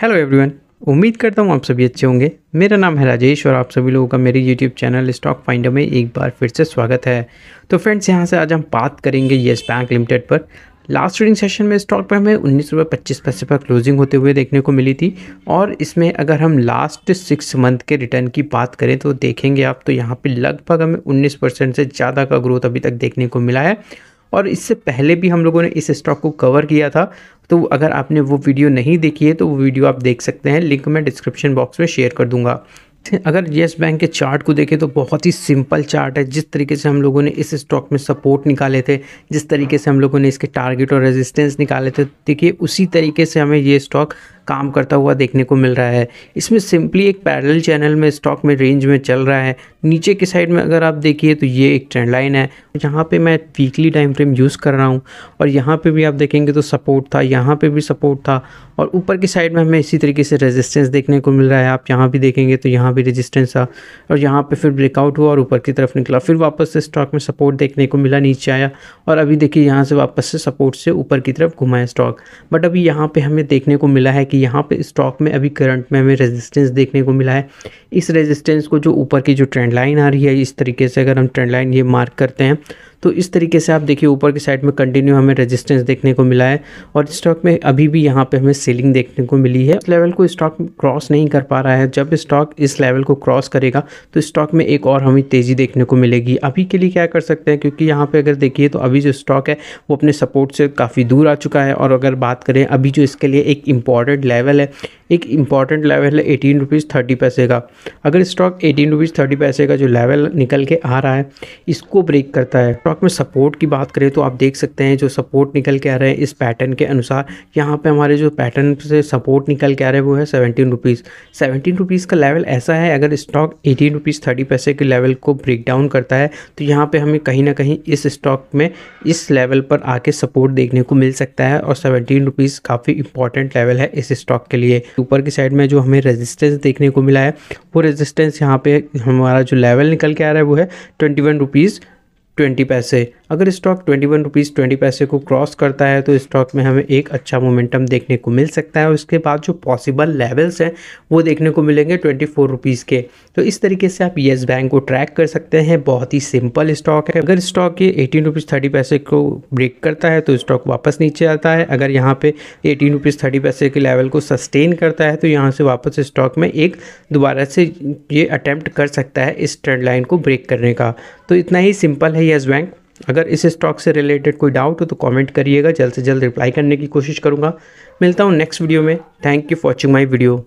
hello everyone उम्मीद करता हूँ आप सभी अच्छे होंगे मेरा नाम है राजेश और आप सभी लोगों का मेरे यूट्यूब चैनल स्टॉक फाइंडर में एक बार फिर से स्वागत है तो फ्रेंड्स यहाँ से आज हम बात करेंगे येस बैंक लिमिटेड पर लास्ट ट्रेडिंग सेशन में स्टॉक पर हमें उन्नीस रुपये पच्चीस पैसे पर क्लोजिंग होते हुए देखने को मिली थी और इसमें अगर हम लास्ट सिक्स मंथ के रिटर्न की बात करें तो देखेंगे आप तो यहाँ पे लगभग हमें उन्नीस परसेंट से ज़्यादा का ग्रोथ अभी तक देखने को मिला है और इससे पहले भी हम लोगों ने इस स्टॉक को कवर किया था तो अगर आपने वो वीडियो नहीं देखी है तो वो वीडियो आप देख सकते हैं लिंक मैं डिस्क्रिप्शन बॉक्स में शेयर कर दूंगा अगर येस बैंक के चार्ट को देखें तो बहुत ही सिंपल चार्ट है जिस तरीके से हम लोगों ने इस स्टॉक में सपोर्ट निकाले थे जिस तरीके से हम लोगों ने इसके टारगेट और रेजिस्टेंस निकाले थे देखिए उसी तरीके से हमें ये स्टॉक काम करता हुआ देखने को मिल रहा है इसमें सिंपली एक पैरल चैनल में स्टॉक में रेंज में चल रहा है नीचे के साइड में अगर आप देखिए तो ये एक ट्रेंड लाइन है यहाँ पे मैं वीकली टाइम फ्रेम यूज़ कर रहा हूँ और यहाँ पे भी आप देखेंगे तो सपोर्ट था यहाँ पे भी सपोर्ट था और ऊपर की साइड में हमें इसी तरीके से रेजिस्टेंस देखने को मिल रहा है आप यहाँ भी देखेंगे तो यहाँ भी रेजिस्टेंस था और यहाँ पे फिर ब्रेकआउट हुआ और ऊपर की तरफ निकला फिर वापस से स्टॉक में सपोर्ट देखने को मिला नीचे आया और अभी देखिए यहाँ से वापस से सपोर्ट से ऊपर की तरफ घुमाया स्टॉक बट अभी यहाँ पर हमें देखने को मिला है कि कि यहाँ पे स्टॉक में अभी करंट में हमें रेजिस्टेंस देखने को मिला है इस रेजिस्टेंस को जो ऊपर की जो ट्रेंड लाइन आ रही है इस तरीके से अगर हम ट्रेंड लाइन ये मार्क करते हैं तो इस तरीके से आप देखिए ऊपर की साइड में कंटिन्यू हमें रेजिस्टेंस देखने को मिला है और स्टॉक में अभी भी यहाँ पे हमें सेलिंग देखने को मिली है इस लेवल को स्टॉक क्रॉस नहीं कर पा रहा है जब स्टॉक इस लेवल को क्रॉस करेगा तो स्टॉक में एक और हमें तेज़ी देखने को मिलेगी अभी के लिए क्या कर सकते हैं क्योंकि यहाँ पर अगर देखिए तो अभी जो स्टॉक है वो अपने सपोर्ट से काफ़ी दूर आ चुका है और अगर बात करें अभी जो इसके लिए एक इम्पॉर्टेंट लेवल है एक इम्पॉर्टेंट लेवल है एटीन रुपीज़ थर्टी पैसे का अगर stock eighteen rupees thirty paise का जो लेवल निकल के आ रहा है इसको ब्रेक करता है स्टॉक प्रोडक्ट में सपोर्ट की बात करें तो आप देख सकते हैं जो सपोर्ट निकल के आ रहे हैं इस पैटर्न के अनुसार यहाँ पे हमारे जो पैटर्न से सपोर्ट निकल के आ रहे हैं वो है सेवनटीन रुपीज़ सेवेंटीन रुपीज़ का लेवल ऐसा है अगर स्टॉक एटीन रुपीज़ थर्टी पैसे के लेवल को ब्रेक डाउन करता है तो यहाँ पर हमें कहीं ना कहीं इस स्टॉक में इस लेवल पर आके सपोर्ट देखने को मिल सकता है और सेवनटीन रुपीज़ काफ़ी इंपॉर्टेंट लेवल है इस स्टॉक के लिए ऊपर की साइड में जो हमें रेजिस्टेंस देखने को मिला है वो रेजिस्टेंस यहाँ पे हमारा जो लेवल निकल के आ रहा है वो है twenty one rupees twenty paise अगर stock twenty one rupees twenty paise को क्रॉस करता है तो स्टॉक में हमें एक अच्छा मोमेंटम देखने को मिल सकता है और इसके बाद जो पॉसिबल लेवल्स हैं वो देखने को मिलेंगे ट्वेंटी फोर रुपीज़ के तो इस तरीके से आप येस बैंक को ट्रैक कर सकते हैं बहुत ही सिंपल स्टॉक है अगर स्टॉक ये एटीन रुपीज़ थर्टी पैसे को ब्रेक करता है तो स्टॉक वापस नीचे आता है अगर यहाँ पे एटीन रुपीज़ थर्टी पैसे के लेवल को सस्टेन करता है तो यहाँ से वापस स्टॉक में एक दोबारा से ये अटैम्प्ट कर सकता है इस ट्रेंड लाइन को ब्रेक करने का तो इतना ही सिंपल है येस बैंक अगर इस स्टॉक से रिलेटेड कोई डाउट हो तो कमेंट करिएगा जल्द से जल्द रिप्लाई करने की कोशिश करूँगा मिलता हूँ नेक्स्ट वीडियो में thank you for watching my video